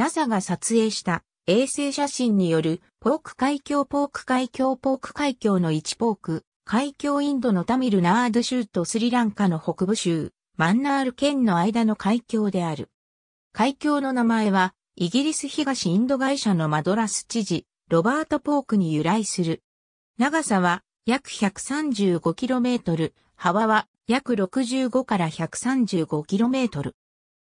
NASA が撮影した衛星写真によるポーク海峡ポーク海峡ポーク海峡の1ポーク、海峡インドのタミルナード州とスリランカの北部州、マンナール県の間の海峡である。海峡の名前は、イギリス東インド会社のマドラス知事、ロバート・ポークに由来する。長さは約 135km、幅は約65から 135km。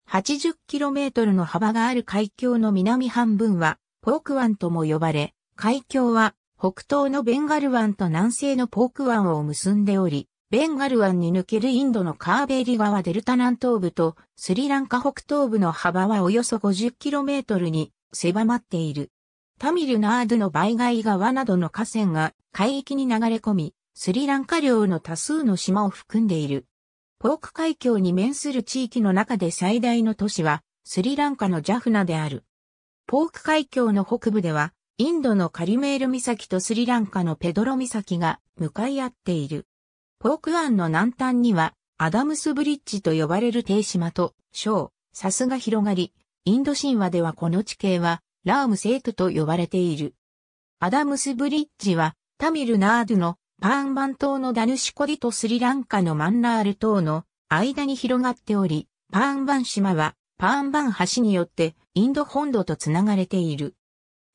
80km の幅がある海峡の南半分は、ポーク湾とも呼ばれ、海峡は北東のベンガル湾と南西のポーク湾を結んでおり、ベンガル湾に抜けるインドのカーベリ川デルタ南東部とスリランカ北東部の幅はおよそ 50km に狭まっている。タミルナードのバイガイ川などの河川が海域に流れ込み、スリランカ領の多数の島を含んでいる。ポーク海峡に面する地域の中で最大の都市は、スリランカのジャフナである。ポーク海峡の北部では、インドのカリメール岬とスリランカのペドロ岬が向かい合っている。ポーク湾の南端には、アダムスブリッジと呼ばれる低島と、小、サスが広がり、インド神話ではこの地形は、ラームセートと呼ばれている。アダムスブリッジは、タミルナードのパーンバン島のダヌシコリとスリランカのマンナール島の間に広がっており、パーンバン島はパーンバン橋によってインド本土とつながれている。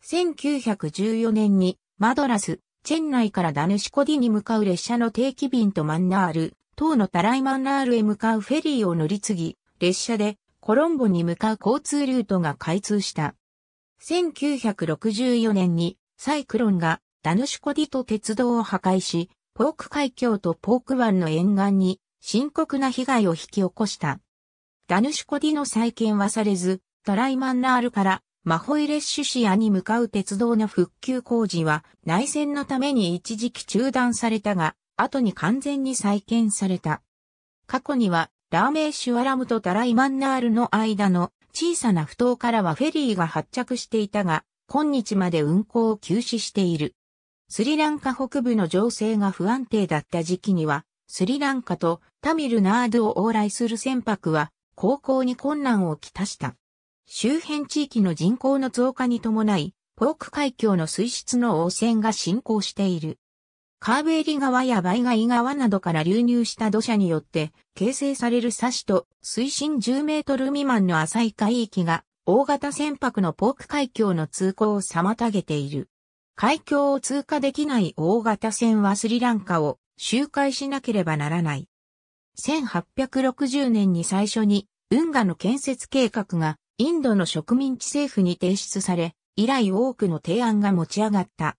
1914年にマドラス、チェン内からダヌシコディに向かう列車の定期便とマンナール、島のタライマンナールへ向かうフェリーを乗り継ぎ、列車でコロンボに向かう交通ルートが開通した。1964年にサイクロンがダヌシコディと鉄道を破壊し、ポーク海峡とポーク湾の沿岸に深刻な被害を引き起こした。ダヌシコディの再建はされず、トライマンナールからマホイレッシュシアに向かう鉄道の復旧工事は内戦のために一時期中断されたが、後に完全に再建された。過去にはラーメーシュアラムとタライマンナールの間の小さな埠頭からはフェリーが発着していたが、今日まで運行を休止している。スリランカ北部の情勢が不安定だった時期には、スリランカとタミルナードを往来する船舶は、航行に困難をきたした。周辺地域の人口の増加に伴い、ポーク海峡の水質の汚染が進行している。カーベーリ川やバイガイ川などから流入した土砂によって形成される砂シと水深10メートル未満の浅い海域が大型船舶のポーク海峡の通行を妨げている。海峡を通過できない大型船はスリランカを周回しなければならない。1860年に最初に運河の建設計画がインドの植民地政府に提出され、以来多くの提案が持ち上がった。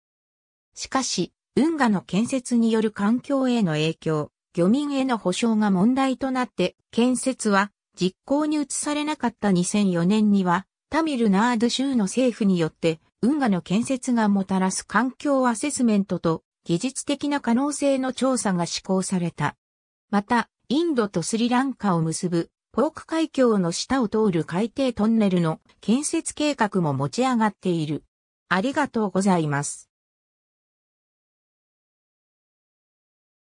しかし、運河の建設による環境への影響、漁民への保障が問題となって、建設は実行に移されなかった2004年には、タミルナード州の政府によって運河の建設がもたらす環境アセスメントと技術的な可能性の調査が施行された。また、インドとスリランカを結ぶポーク海峡の下を通る海底トンネルの建設計画も持ち上がっている。ありがとうございます。